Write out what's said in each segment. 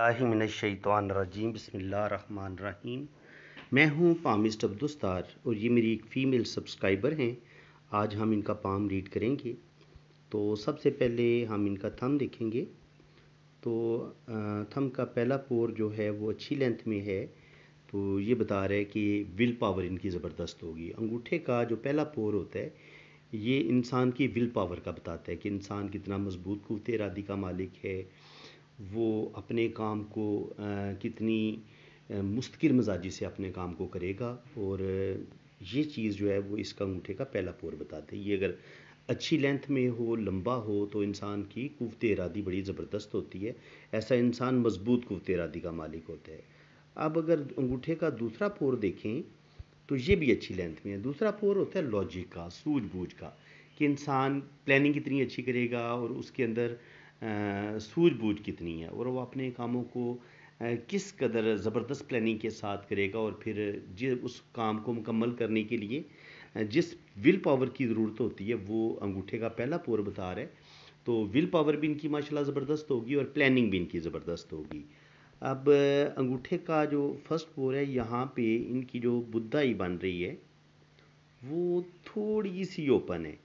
रजीम बसमीम मैं हूं पाम अब्दुस्तार और ये मेरी एक फ़ीमेल सब्सक्राइबर हैं आज हम इनका पाम रीड करेंगे तो सबसे पहले हम इनका थम देखेंगे तो थम का पहला पोर जो है वो अच्छी लेंथ में है तो ये बता रहा है कि विल पावर इनकी ज़बरदस्त होगी अंगूठे का जो पहला पोर होता है ये इंसान की विल पावर का बताता है कि इंसान कितना मजबूत कुत इरादी का मालिक है वो अपने काम को कितनी मुस्तकिल मजाजी से अपने काम को करेगा और ये चीज़ जो है वो इसका अंगूठे का पहला पोर बताते हैं ये अगर अच्छी लेंथ में हो लंबा हो तो इंसान की कुत इरादी बड़ी ज़बरदस्त होती है ऐसा इंसान मजबूत कुत इरादी का मालिक होता है अब अगर अंगूठे का दूसरा पोर देखें तो ये भी अच्छी लेंथ में है दूसरा पोर होता है लॉजिक का सूझबूझ का कि इंसान प्लानिंग कितनी अच्छी करेगा और उसके अंदर सूझबूझ कितनी है और वो अपने कामों को किस कदर ज़बरदस्त प्लानिंग के साथ करेगा और फिर जिस उस काम को मुकम्मल करने के लिए जिस विल पावर की ज़रूरत होती है वो अंगूठे का पहला पोर बता रहा है तो विल पावर भी इनकी माशाल्लाह ज़बरदस्त होगी और प्लानिंग भी इनकी ज़बरदस्त होगी अब अंगूठे का जो फर्स्ट पोर है यहाँ पे इनकी जो बुद्धाई बन रही है वो थोड़ी सी ओपन है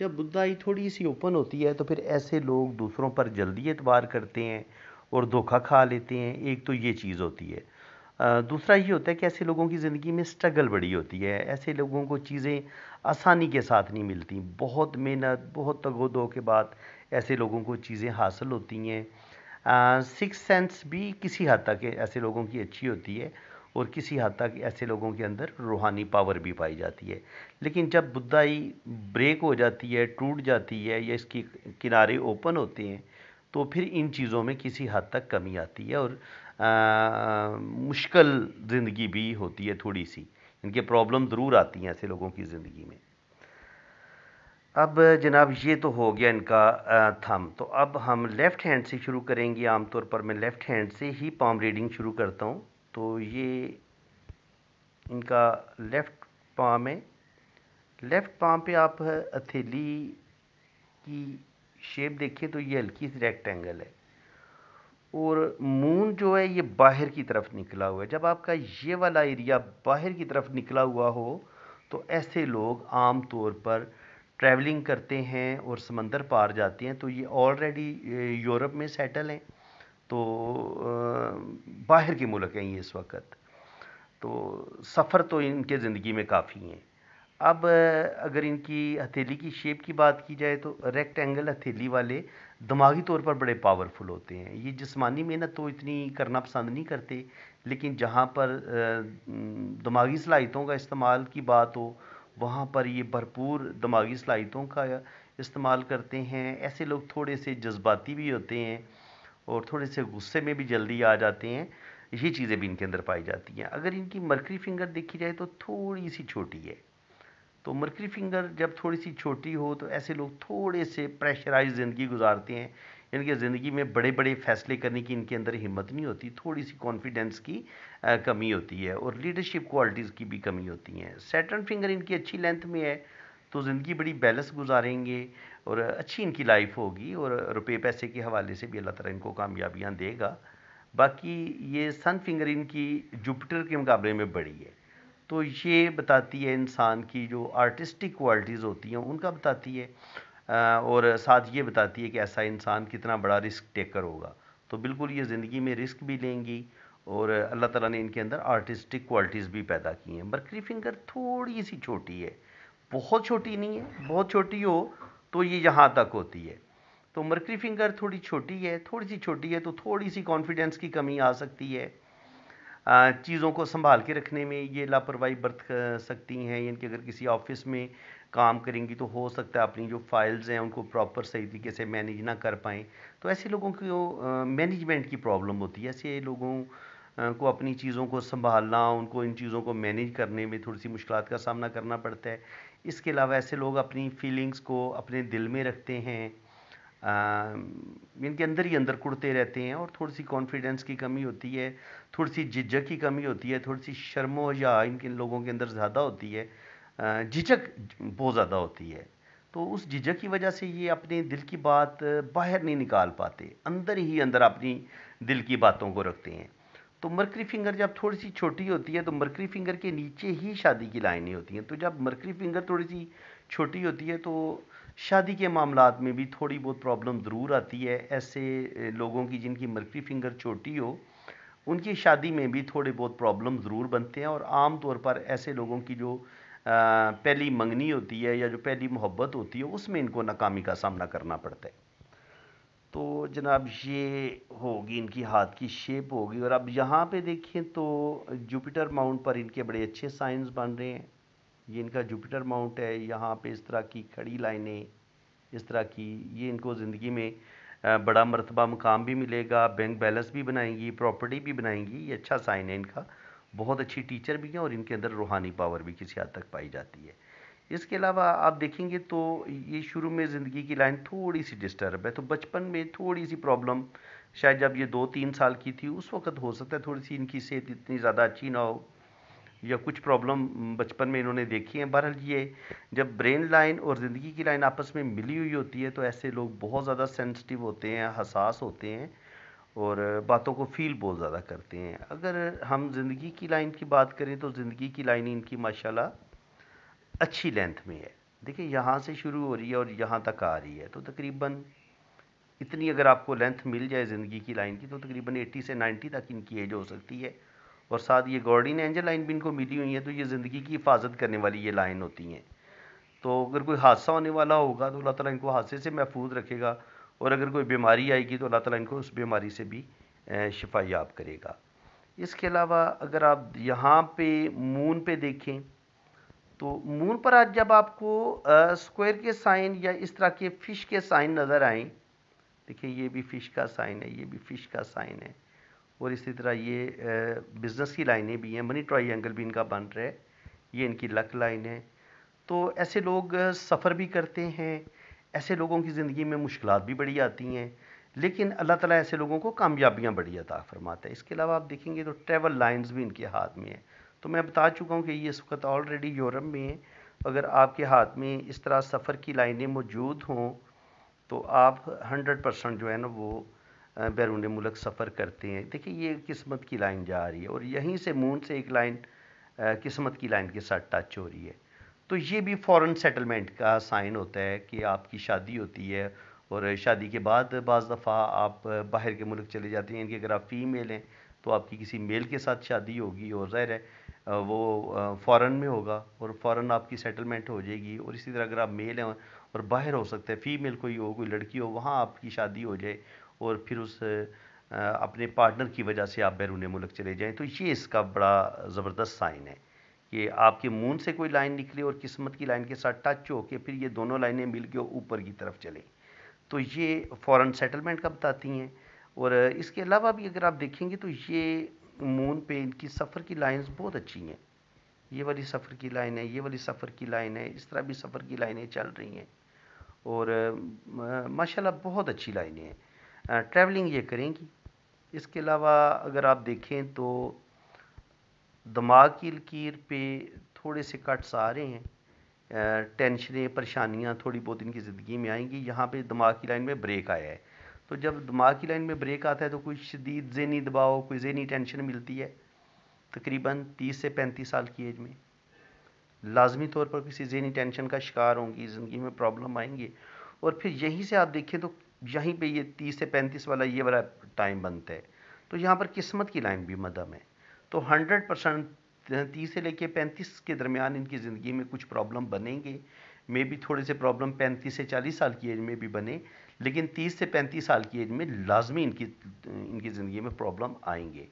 जब बुद्धाई थोड़ी सी ओपन होती है तो फिर ऐसे लोग दूसरों पर जल्दी एतबार करते हैं और धोखा खा लेते हैं एक तो ये चीज़ होती है दूसरा ये होता है कि ऐसे लोगों की ज़िंदगी में स्ट्रगल बड़ी होती है ऐसे लोगों को चीज़ें आसानी के साथ नहीं मिलती बहुत मेहनत बहुत तगोदो के बाद ऐसे लोगों को चीज़ें हासिल होती हैं सिक्स सेंस भी किसी हद तक ऐसे लोगों की अच्छी होती है और किसी हद तक ऐसे लोगों के अंदर रूहानी पावर भी पाई जाती है लेकिन जब बुद्धाई ब्रेक हो जाती है टूट जाती है या इसकी किनारे ओपन होते हैं तो फिर इन चीज़ों में किसी हद तक कमी आती है और आ, मुश्किल ज़िंदगी भी होती है थोड़ी सी इनके प्रॉब्लम ज़रूर आती हैं ऐसे लोगों की ज़िंदगी में अब जनाब ये तो हो गया इनका थम तो अब हम लेफ़्ट हैंड से शुरू करेंगे आमतौर पर मैं लेफ़्ट हैंड से ही पाम रीडिंग शुरू करता हूँ तो ये इनका लेफ़्ट पाम है लेफ़्ट पाम पे आप हथेली की शेप देखिए तो ये हल्की सी रेक्टेंगल है और मून जो है ये बाहर की तरफ निकला हुआ है जब आपका ये वाला एरिया बाहर की तरफ निकला हुआ हो तो ऐसे लोग आम तौर पर ट्रैवलिंग करते हैं और समंदर पार जाते हैं तो ये ऑलरेडी यूरोप में सेटल हैं तो बाहर के मुल्क हैं ये इस वक्त तो सफ़र तो इनके ज़िंदगी में काफ़ी हैं अब अगर इनकी हथेली की शेप की बात की जाए तो रेक्टेंगल हथेली वाले दिमागी तौर पर बड़े पावरफुल होते हैं ये जिस्मानी मेहनत तो इतनी करना पसंद नहीं करते लेकिन जहाँ पर दिमागी सलाहितों का इस्तेमाल की बात हो वहाँ पर ये भरपूर दिमागी सलाहितों का इस्तेमाल करते हैं ऐसे लोग थोड़े से जज्बाती भी होते हैं और थोड़े से गुस्से में भी जल्दी आ जाते हैं ये चीज़ें भी इनके अंदर पाई जाती हैं अगर इनकी मरकरी फिंगर देखी जाए तो थोड़ी सी छोटी है तो मरकरी फिंगर जब थोड़ी सी छोटी हो तो ऐसे लोग थोड़े से प्रेशराइज ज़िंदगी गुजारते हैं इनके ज़िंदगी में बड़े बड़े फैसले करने की इनके अंदर हिम्मत नहीं होती थोड़ी सी कॉन्फिडेंस की कमी होती है और लीडरशिप क्वालिटीज़ की भी कमी होती हैं सेटर्न फिंगर इनकी अच्छी लेंथ में है तो ज़िंदगी बड़ी बैलेंस गुजारेंगे और अच्छी इनकी लाइफ होगी और रुपए पैसे के हवाले से भी अल्लाह ताला इनको कामयाबियाँ देगा बाकी ये सन फिंगर इनकी जुपिटर के मुकाबले में बड़ी है तो ये बताती है इंसान की जो आर्टिस्टिक क्वालिटीज़ होती हैं उनका बताती है और साथ ये बताती है कि ऐसा इंसान कितना बड़ा रिस्क टेकर होगा तो बिल्कुल ये ज़िंदगी में रिस्क भी लेंगी और अल्लाह ताला ने इनके अंदर आर्टिस्टिक क्वालिटीज़ भी पैदा की हैं बरकरी फिंगर थोड़ी सी छोटी है बहुत छोटी नहीं है बहुत छोटी हो तो ये यहाँ तक होती है तो मर्करी फिंगर थोड़ी छोटी है थोड़ी सी छोटी है तो थोड़ी सी कॉन्फिडेंस की कमी आ सकती है चीज़ों को संभाल के रखने में ये लापरवाही बरत सकती हैं यानी कि अगर किसी ऑफिस में काम करेंगी तो हो सकता है अपनी जो फाइल्स हैं उनको प्रॉपर सही तरीके से मैनेज ना कर पाएँ तो ऐसे लोगों को मैनेजमेंट की प्रॉब्लम होती है ऐसे लोगों को अपनी चीज़ों को संभालना उनको इन चीज़ों को मैनेज करने में थोड़ी सी मुश्किल का सामना करना पड़ता है इसके अलावा ऐसे लोग अपनी फीलिंग्स को अपने दिल में रखते हैं इनके अंदर ही अंदर कुड़ते रहते हैं और थोड़ी सी कॉन्फिडेंस की कमी होती है थोड़ी सी झिझक की कमी होती है थोड़ी सी शर्मो या इनके लोगों के अंदर ज़्यादा होती है झिझक बहुत ज़्यादा होती है तो उस झिझक की वजह से ये अपने दिल की बात बाहर नहीं निकाल पाते अंदर ही अंदर अपनी दिल की बातों को रखते हैं तो मरकरी फिंगर जब थोड़ी सी छोटी होती है तो मरकरी फिंगर के नीचे ही शादी की लाइनें होती हैं तो जब मरकरी फिंगर थोड़ी सी छोटी होती है तो शादी के मामला में भी थोड़ी बहुत प्रॉब्लम ज़रूर आती है ऐसे लोगों की जिनकी मरकरी फिंगर छोटी हो उनकी शादी में भी थोड़े बहुत प्रॉब्लम ज़रूर बनते हैं और आम तौर पर ऐसे लोगों की जो पहली मंगनी होती है या जो पहली मोहब्बत होती है उसमें इनको नाकामी का सामना करना पड़ता है तो जनाब ये होगी इनकी हाथ की शेप होगी और अब यहाँ पे देखें तो जुपिटर माउंट पर इनके बड़े अच्छे साइंस बन रहे हैं ये इनका जुपिटर माउंट है यहाँ पे इस तरह की खड़ी लाइनें इस तरह की ये इनको ज़िंदगी में बड़ा मरतबा मुकाम भी मिलेगा बैंक बैलेंस भी बनाएंगी प्रॉपर्टी भी बनाएंगी ये अच्छा साइन है इनका बहुत अच्छी टीचर भी हैं और इनके अंदर रूहानी पावर भी किसी हद तक पाई जाती है इसके अलावा आप देखेंगे तो ये शुरू में ज़िंदगी की लाइन थोड़ी सी डिस्टर्ब है तो बचपन में थोड़ी सी प्रॉब्लम शायद जब ये दो तीन साल की थी उस वक़्त हो सकता है थोड़ी सी इनकी सेहत इतनी ज़्यादा अच्छी ना हो या कुछ प्रॉब्लम बचपन में इन्होंने देखी है बहरहाल ये जब ब्रेन लाइन और ज़िंदगी की लाइन आपस में मिली हुई होती है तो ऐसे लोग बहुत ज़्यादा सेंसिटिव होते हैं हसास होते हैं और बातों को फील बहुत ज़्यादा करते हैं अगर हम ज़िंदगी की लाइन की बात करें तो ज़िंदगी की लाइन इनकी माशाल्लाह अच्छी लेंथ में है देखिए यहाँ से शुरू हो रही है और यहाँ तक आ रही है तो तकरीबन इतनी अगर आपको लेंथ मिल जाए ज़िंदगी की लाइन की तो तकरीबन 80 से 90 तक इनकी एज हो सकती है और साथ ये गॉर्डिन एंजल लाइन भी इनको मिली हुई है तो ये ज़िंदगी की हिफाजत करने वाली ये लाइन होती हैं तो अगर कोई हादसा होने वाला होगा तो अल्लाह ताला इनको हादसे से महफूज रखेगा और अगर कोई बीमारी आएगी तो अल्लाह ताला इनको उस बीमारी से भी शिफा याब करेगा इसके अलावा अगर आप यहाँ पे मून पे देखें तो मून पर आज जब आपको स्क्वायर के साइन या इस तरह के फिश के साइन नज़र आए देखिए ये भी फिश का साइन है ये भी फिश का साइन है और इसी तरह ये बिज़नेस की लाइनें भी हैं मनी ट्राइंगल भी इनका बन रहा है ये इनकी लक लाइन है तो ऐसे लोग सफ़र भी करते हैं ऐसे लोगों की ज़िंदगी में मुश्किल भी बढ़ी आती हैं लेकिन अल्लाह ताला ऐसे लोगों को कामयाबियाँ बढ़िया अता फरमाता है इसके अलावा आप देखेंगे तो ट्रैवल लाइंस भी इनके हाथ में है तो मैं बता चुका हूँ कि ये इस वक्त ऑलरेडी यूरोप में है अगर आपके हाथ में इस तरह सफ़र की लाइनें मौजूद हों तो आप हंड्रेड परसेंट जो है ना वो बैरून मुल्क सफ़र करते हैं देखिए ये किस्मत की लाइन जा रही है और यहीं से मून से एक लाइन किस्मत की लाइन के साथ टच हो रही है तो ये भी फॉरेन सेटलमेंट का साइन होता है कि आपकी शादी होती है और शादी के बाद बज़ दफ़ा आप बाहर के मुल्क चले जाते हैं इनके अगर आप फ़ीमेल हैं तो आपकी किसी मेल के साथ शादी होगी और ज़ाहिर है वो फ़ॉरेन में होगा और फ़ॉरेन आपकी सेटलमेंट हो जाएगी और इसी तरह अगर आप मेल हैं और बाहर हो सकते हैं फ़ीमेल कोई हो कोई लड़की हो वहाँ आपकी शादी हो जाए और फिर उस अपने पार्टनर की वजह से आप बैरून मुल्क चले जाएँ तो ये इसका बड़ा ज़बरदस्त साइन है कि आपके मून से कोई लाइन निकले और किस्मत की लाइन के साथ टच हो के फिर ये दोनों लाइनें मिल के ऊपर की तरफ चले तो ये फ़ॉरन सेटलमेंट का बताती हैं और इसके अलावा भी अगर आप देखेंगे तो ये मून पे इनकी सफ़र की लाइंस बहुत अच्छी हैं ये वाली सफ़र की लाइन है ये वाली सफ़र की लाइन है इस तरह भी सफ़र की लाइनें चल रही हैं और माशाल्लाह बहुत अच्छी लाइनें हैं ट्रैवलिंग ये करेंगी इसके अलावा अगर आप देखें तो दिमाग की लकीर पे थोड़े से कट्स आ रहे हैं टेंशनें परेशानियाँ थोड़ी बहुत इनकी ज़िंदगी में आएंगी यहाँ पे दिमाग की लाइन में ब्रेक आया है तो जब दिमाग की लाइन में ब्रेक आता है तो कोई शदीद जहनी दबाव कोई जहनी टेंशन मिलती है तकरीबन 30 से 35 साल की एज में लाजमी तौर पर किसी जहनी टेंशन का शिकार होंगी ज़िंदगी में प्रॉब्लम आएंगी और फिर यहीं से आप देखें तो यहीं पे ये 30 से 35 वाला ये वाला टाइम बनता है तो यहाँ पर किस्मत की लाइन भी मदम है तो 100 परसेंट तीस से लेके पैंतीस के दरमियान इनकी ज़िंदगी में कुछ प्रॉब्लम बनेंगे मे भी थोड़े से प्रॉब्लम पैंतीस से चालीस साल की एज में भी बने लेकिन 30 से 35 साल की एज में लाजमी इनकी इनकी ज़िंदगी में प्रॉब्लम आएंगे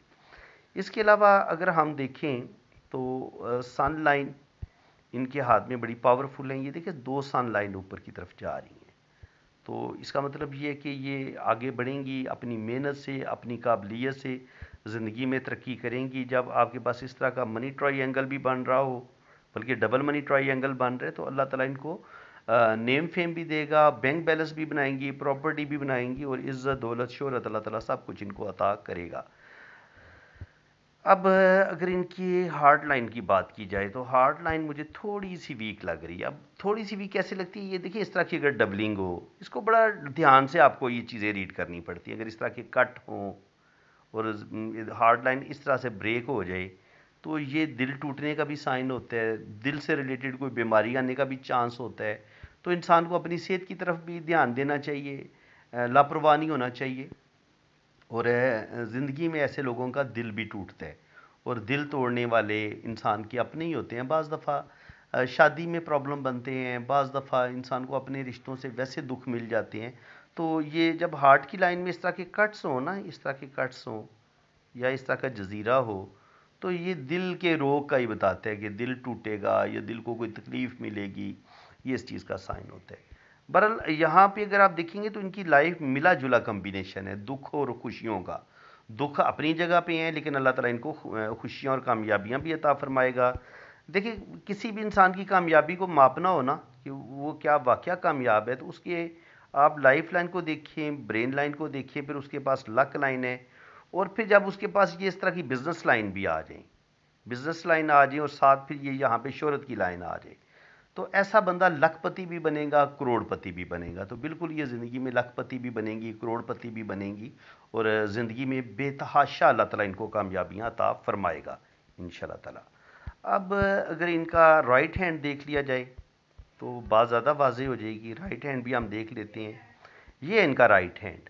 इसके अलावा अगर हम देखें तो सन लाइन इनके हाथ में बड़ी पावरफुल है ये देखिए दो सन लाइन ऊपर की तरफ जा रही हैं तो इसका मतलब ये है कि ये आगे बढ़ेंगी अपनी मेहनत से अपनी काबिलियत से ज़िंदगी में तरक्की करेंगी जब आपके पास इस तरह का मनी ट्राई एंगल भी बन रहा हो बल्कि डबल मनी ट्राई एंगल बन रहे तो अल्लाह ताला इनको नेम फेम भी देगा बैंक बैलेंस भी बनाएंगी प्रॉपर्टी भी बनाएंगी और इज़्ज़त दौलत शहरत अल्लाह ताला सब कुछ इनको अता करेगा अब अगर इनकी हार्ड लाइन की बात की जाए तो हार्ड लाइन मुझे थोड़ी सी वीक लग रही है अब थोड़ी सी वीक कैसे लगती है ये देखिए इस तरह की अगर डबलिंग हो इसको बड़ा ध्यान से आपको ये चीज़ें रीड करनी पड़ती हैं अगर इस तरह के कट हों और हार्ड हम्म, लाइन इस तरह से ब्रेक हो जाए तो ये दिल टूटने का भी साइन होता है दिल से रिलेटेड कोई बीमारी आने का भी चांस होता है तो इंसान को अपनी सेहत की तरफ भी ध्यान देना चाहिए लापरवाह नहीं होना चाहिए और ज़िंदगी में ऐसे लोगों का दिल भी टूटता है और दिल तोड़ने वाले इंसान के अपने ही होते हैं बज़ दफ़ा शादी में प्रॉब्लम बनते हैं बज़ दफ़ा इंसान को अपने रिश्तों से वैसे दुख मिल जाते हैं तो ये जब हार्ट की लाइन में इस तरह के कट्स हों ना इस तरह के कट्स हों या इस तरह का जजीरा हो तो ये दिल के रोग का ही बताते हैं कि दिल टूटेगा या दिल को कोई तकलीफ़ मिलेगी ये इस चीज़ का साइन होता है बहरल यहाँ पे अगर आप देखेंगे तो इनकी लाइफ मिला जुला कम्बिनेशन है दुख और खुशियों का दुख अपनी जगह पे हैं लेकिन अल्लाह ताला इनको खुशियाँ और कामयाबियाँ भी अता फरमाएगा देखिए किसी भी इंसान की कामयाबी को मापना हो ना कि वो क्या वाक़ कामयाब है तो उसके आप लाइफ लाइन को देखिए ब्रेन लाइन को देखिए फिर उसके पास लक लाइन है और फिर जब उसके पास ये इस तरह की बिज़नेस लाइन भी आ जाए बिज़नेस लाइन आ जाए और साथ फिर ये यहाँ पे शोहरत की लाइन आ जाए तो ऐसा बंदा लखपति भी बनेगा करोड़पति भी बनेगा तो बिल्कुल ये ज़िंदगी में लखपति भी बनेगी करोड़पति भी बनेगी और ज़िंदगी में बेतहाशा अल्लाह तला इनको कामयाबियाँ अता फरमाएगा इन तला अब अगर इनका राइट हैंड देख लिया जाए तो बात ज़्यादा वाज हो जाएगी राइट हैंड भी हम देख लेते हैं ये इनका राइट हैंड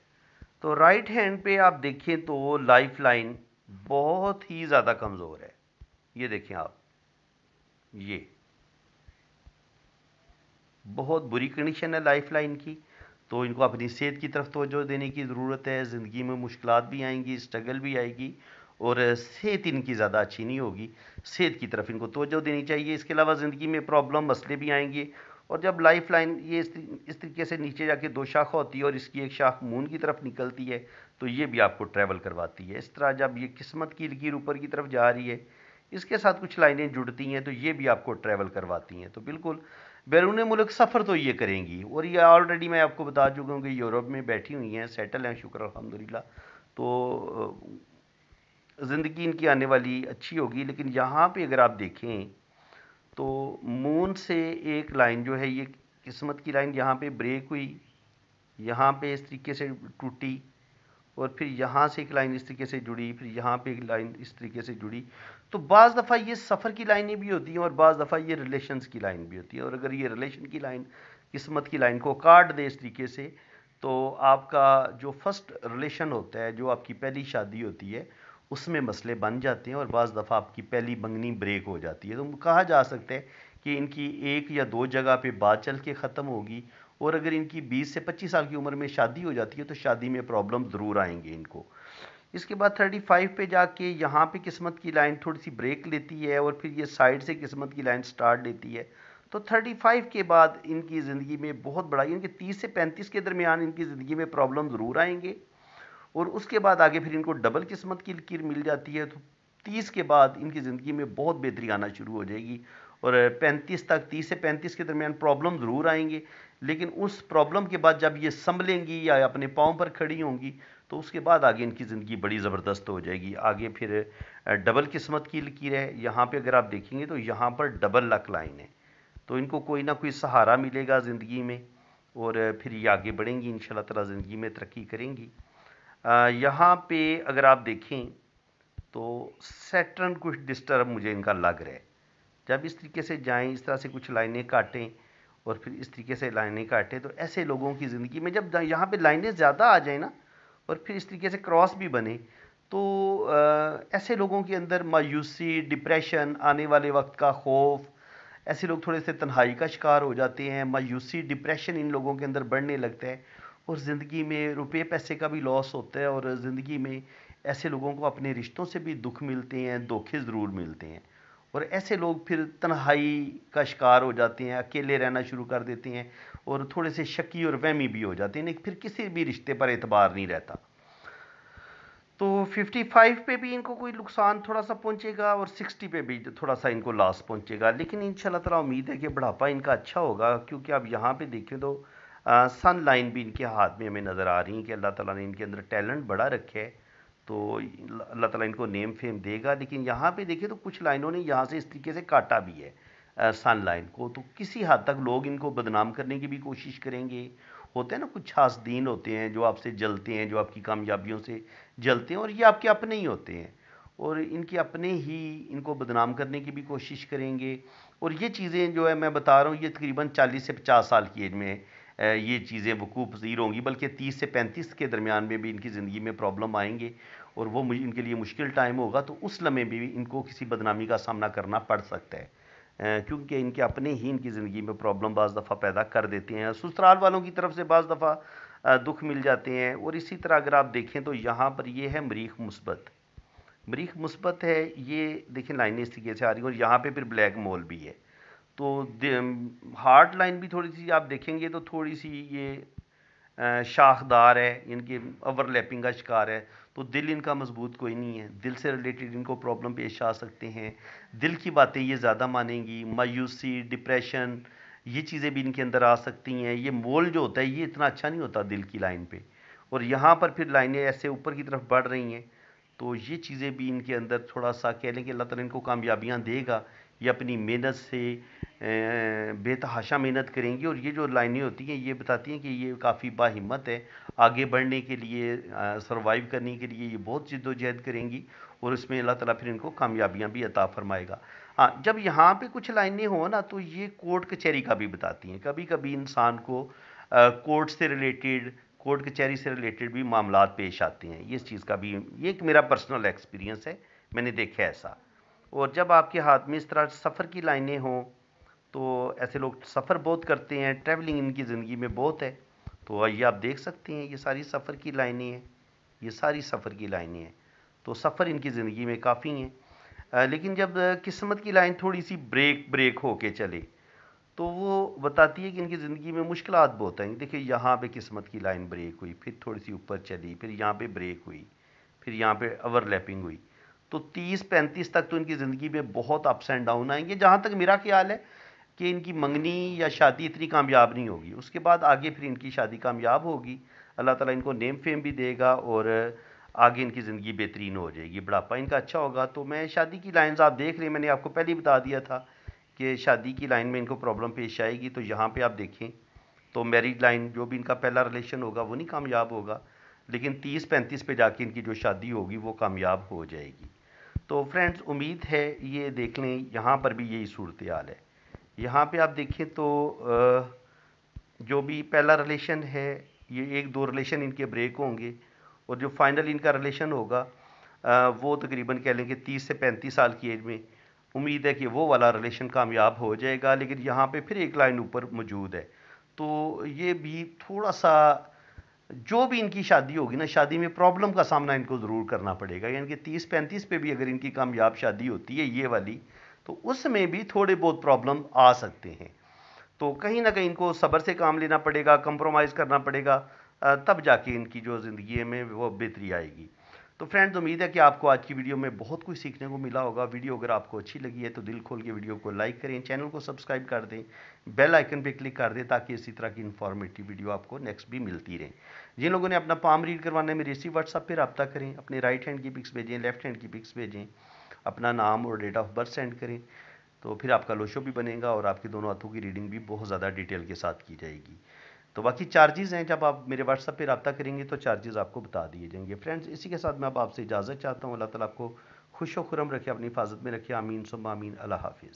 तो राइट हैंड पे आप देखें तो लाइफ लाइन बहुत ही ज़्यादा कमज़ोर है ये देखें आप ये बहुत बुरी कंडीशन है लाइफ लाइन की तो इनको अपनी सेहत की तरफ तोजो देने की ज़रूरत है ज़िंदगी में मुश्किल भी आएंगी स्ट्रगल भी आएगी और सेहत इनकी ज़्यादा अच्छी नहीं होगी सेहत की तरफ इनको तोज्जो देनी चाहिए इसके अलावा ज़िंदगी में प्रॉब्लम मसले भी आएंगे और जब लाइफ लाइन ये इस तरीके से नीचे जाके दो शाखा होती है और इसकी एक शाख मून की तरफ निकलती है तो ये भी आपको ट्रैवल करवाती है इस तरह जब ये किस्मत की लकीर ऊपर की तरफ जा रही है इसके साथ कुछ लाइनें जुड़ती हैं तो ये भी आपको ट्रैवल करवाती हैं तो बिल्कुल बैरून मुल्क सफ़र तो ये करेंगी और ये ऑलरेडी मैं आपको बता चुका हूँ कि यूरोप में बैठी हुई हैं सेटल हैं शुक्र अलहमदिल्ला तो ज़िंदगी इनकी आने वाली अच्छी होगी लेकिन यहाँ पर अगर आप देखें तो मून से एक लाइन जो है ये किस्मत की लाइन यहाँ पे ब्रेक हुई यहाँ पे इस तरीके से टूटी और फिर यहाँ से एक लाइन इस तरीके से जुड़ी फिर यहाँ पे एक लाइन इस तरीके से जुड़ी तो बज़ दफ़ा ये सफ़र की लाइनें भी होती हैं और बज़ दफ़ा ये रिलेशंस की लाइन भी होती है और अगर ये रिलेशन की लाइन किस्मत की लाइन को काट दे इस तरीके से तो आपका जो फर्स्ट रिलेशन होता है जो आपकी पहली शादी होती है उसमें मसले बन जाते हैं और बज़ दफ़ा आपकी पहली मंगनी ब्रेक हो जाती है तो कहा जा सकता है कि इनकी एक या दो जगह पे बात चल के ख़त्म होगी और अगर इनकी 20 से 25 साल की उम्र में शादी हो जाती है तो शादी में प्रॉब्लम ज़रूर आएंगे इनको इसके बाद 35 पे जाके यहाँ पे किस्मत की लाइन थोड़ी सी ब्रेक लेती है और फिर ये साइड से किस्मत की लाइन स्टार्ट लेती है तो 35 के बाद इनकी ज़िंदगी में बहुत बड़ा इनके 30 से 35 के दरमियान इनकी ज़िंदगी में प्रॉब्लम ज़रूर आएंगे और उसके बाद आगे फिर इनको डबल किस्मत की लकीर मिल जाती है तो तीस के बाद इनकी ज़िंदगी में बहुत बेहतरी आना शुरू हो जाएगी और पैंतीस तक तीस से पैंतीस के दरमियान प्रॉब्लम ज़रूर आएंगे लेकिन उस प्रॉब्लम के बाद जब ये संभलेंगी या अपने पाँव पर खड़ी होंगी तो उसके बाद आगे इनकी ज़िंदगी बड़ी ज़बरदस्त हो जाएगी आगे फिर डबल किस्मत की लकीर है यहाँ पर अगर आप देखेंगे तो यहाँ पर डबल लक लाइन है तो इनको कोई ना कोई सहारा मिलेगा ज़िंदगी में और फिर ये आगे बढ़ेंगी इन शाला ज़िंदगी में तरक्की करेंगी यहाँ पे अगर आप देखें तो सेटर्न कुछ डिस्टर्ब मुझे इनका लग रहा है जब इस तरीके से जाएं इस तरह से कुछ लाइनें काटें और फिर इस तरीके से लाइनें काटें तो ऐसे लोगों की ज़िंदगी में जब यहाँ पे लाइनें ज़्यादा आ जाए ना और फिर इस तरीके से क्रॉस भी बने तो ऐसे लोगों के अंदर मायूसी डिप्रेशन आने वाले वक्त का खौफ ऐसे लोग थोड़े से तन्हाई का शिकार हो जाते हैं मायूसी डिप्रेशन इन लोगों के अंदर बढ़ने लगता है और ज़िंदगी में रुपये पैसे का भी लॉस होता है और ज़िंदगी में ऐसे लोगों को अपने रिश्तों से भी दुख मिलते हैं धोखे ज़रूर मिलते हैं और ऐसे लोग फिर तन्हाई का शिकार हो जाते हैं अकेले रहना शुरू कर देते हैं और थोड़े से शकी और वहमी भी हो जाते हैं फिर किसी भी रिश्ते पर एतबार नहीं रहता तो 55 पे भी इनको कोई नुकसान थोड़ा सा पहुंचेगा और 60 पे भी थोड़ा सा इनको लॉस पहुंचेगा लेकिन इन शाला उम्मीद है कि बढ़ापा इनका अच्छा होगा क्योंकि आप यहाँ पे देखें तो सन लाइन भी इनके हाथ में हमें नज़र आ रही है कि अल्लाह ताला ने इनके अंदर टैलेंट बड़ा रखे है तो अल्लाह ताला इनको नेम फेम देगा लेकिन यहाँ पे देखिए तो कुछ लाइनों ने यहाँ से इस तरीके से काटा भी है सन लाइन को तो किसी हद तक लोग इनको बदनाम करने की भी कोशिश करेंगे होते हैं ना कुछ हासदीन होते हैं जो आपसे जलते हैं जो आपकी कामयाबियों से जलते हैं और ये आपके अपने ही होते हैं और इनके अपने ही इनको बदनाम करने की भी कोशिश करेंगे और ये चीज़ें जो है मैं बता रहा हूँ ये तकरीबन 40 से 50 साल की एज में है ये चीज़ें वकूफ़ पसीर होंगी बल्कि तीस से पैंतीस के दरमियान में भी इनकी ज़िंदगी में प्रॉब्लम आएंगे और वो इनके लिए मुश्किल टाइम होगा तो उस लम्हे में भी इनको किसी बदनामी का सामना करना पड़ सकता है क्योंकि इनके अपने ही इनकी ज़िंदगी में प्रॉब्लम बज़ दफ़ा पैदा कर देते हैं ससुराल वालों की तरफ से बज़ दफ़ा दुख मिल जाते हैं और इसी तरह अगर आप देखें तो यहाँ पर ये है मरीख मुस्बत मरीख मुस्बत है ये देखें लाइनें इस तरीके से आ रही है और यहाँ पे फिर ब्लैक मोल भी है तो हार्ड लाइन भी थोड़ी सी आप देखेंगे तो थोड़ी सी ये शाखदार है इनके ओवरलैपिंग का शिकार है तो दिल इनका मजबूत कोई नहीं है दिल से रिलेटेड इनको प्रॉब्लम पेश आ सकते हैं दिल की बातें ये ज़्यादा मानेंगी मायूसी डिप्रेशन ये चीज़ें भी इनके अंदर आ सकती हैं ये मोल जो होता है ये इतना अच्छा नहीं होता दिल की लाइन पे और यहाँ पर फिर लाइनें ऐसे ऊपर की तरफ बढ़ रही हैं तो ये चीज़ें भी इनके अंदर थोड़ा सा कह लें कि अल्लाह तला इनको कामयाबियाँ देगा ये अपनी मेहनत से बेतहाशा मेहनत करेंगी और ये जो लाइनें होती हैं ये बताती हैं कि ये काफ़ी बाहिम्मत है आगे बढ़ने के लिए सरवाइव करने के लिए ये बहुत जिद्दोजहद करेंगी और इसमें अल्लाह ताला फिर इनको कामयाबियां भी अता फरमाएगा हाँ जब यहाँ पे कुछ लाइनें हों ना तो ये कोर्ट कचहरी का भी बताती हैं कभी कभी इंसान को कोर्ट से रिलेटेड कोर्ट कचहरी से रिलेटेड भी मामला पेश आते हैं इस चीज़ का भी ये एक मेरा पर्सनल एक्सपीरियंस है मैंने देखा ऐसा और जब आपके हाथ में इस तरह सफ़र की लाइनें हों तो ऐसे लोग सफ़र बहुत करते हैं ट्रैवलिंग इनकी ज़िंदगी में बहुत है तो ये आप देख सकते हैं ये सारी सफ़र की लाइनें हैं ये सारी सफ़र की लाइनें हैं तो सफ़र इनकी ज़िंदगी में काफ़ी हैं लेकिन जब किस्मत की लाइन थोड़ी सी ब्रेक ब्रेक होके चले तो वो बताती है कि इनकी ज़िंदगी में मुश्किल बहुत आएंगी देखिए यहाँ पे किस्मत की लाइन ब्रेक हुई फिर थोड़ी सी ऊपर चली फिर यहाँ पे ब्रेक हुई फिर यहाँ पे ओवरलैपिंग हुई तो 30 35 तक तो इनकी ज़िंदगी में बहुत अप्स एंड डाउन आएंगे जहाँ तक मेरा ख्याल है कि इनकी मंगनी या शादी इतनी कामयाब नहीं होगी उसके बाद आगे फिर इनकी शादी कामयाब होगी अल्लाह ताला इनको नेम फेम भी देगा और आगे इनकी ज़िंदगी बेहतरीन हो जाएगी बुढ़ापा इनका अच्छा होगा तो मैं शादी की लाइन आप देख रहे हैं मैंने आपको पहले ही बता दिया था कि शादी की लाइन में इनको प्रॉब्लम पेश आएगी तो यहाँ पर आप देखें तो मेरिड लाइन जो भी इनका पहला रिलेशन होगा वो नहीं कामयाब होगा लेकिन तीस पैंतीस पे जाके इनकी जो शादी होगी वो कामयाब हो जाएगी तो फ्रेंड्स उम्मीद है ये देख लें यहाँ पर भी यही सूरत हाल है यहाँ पे आप देखें तो जो भी पहला रिलेशन है ये एक दो रिलेशन इनके ब्रेक होंगे और जो फाइनल इनका रिलेशन होगा वो तकरीबन कह लेंगे तीस से पैंतीस साल की एज में उम्मीद है कि वो वाला रिलेशन कामयाब हो जाएगा लेकिन यहाँ पे फिर एक लाइन ऊपर मौजूद है तो ये भी थोड़ा सा जो भी इनकी शादी होगी ना शादी में प्रॉब्लम का सामना इनको ज़रूर करना पड़ेगा यानी कि तीस पैंतीस पे भी अगर इनकी कामयाब शादी होती है ये वाली तो उसमें भी थोड़े बहुत प्रॉब्लम आ सकते हैं तो कहीं ना कहीं इनको सब्र से काम लेना पड़ेगा कंप्रोमाइज़ करना पड़ेगा तब जाके इनकी जो ज़िंदगी में वो बेहतरी आएगी तो फ्रेंड्स उम्मीद है कि आपको आज की वीडियो में बहुत कुछ सीखने को मिला होगा वीडियो अगर आपको अच्छी लगी है तो दिल खोल के वीडियो को लाइक करें चैनल को सब्सक्राइब कर दें बेल आइकन पर क्लिक कर दें ताकि इसी तरह की इन्फॉर्मेटिव वीडियो आपको नेक्स्ट भी मिलती रहे जिन लोगों ने अपना पाम रीड करवाने में रेसी व्हाट्सअप पर रब्ता करें अपने राइट हैंड की पिक्स भेजें लेफ्ट हैंड की पिक्स भेजें अपना नाम और डेट ऑफ बर्थ सेंड करें तो फिर आपका लोशो भी बनेगा और आपके दोनों हाथों की रीडिंग भी बहुत ज़्यादा डिटेल के साथ की जाएगी तो बाकी चार्जेज़ हैं जब आप मेरे व्हाट्सअप पे रबा करेंगे तो चार्जेज़ आपको बता दिए जाएंगे फ्रेंड्स इसी के साथ मैं अब आपसे इजाज़त चाहता हूँ अल्लाह ताला आपको खुश व खुरम रखे अपनी हिफाजत में रखे आमीन सुबह आमीन अल्लाह हाफिज़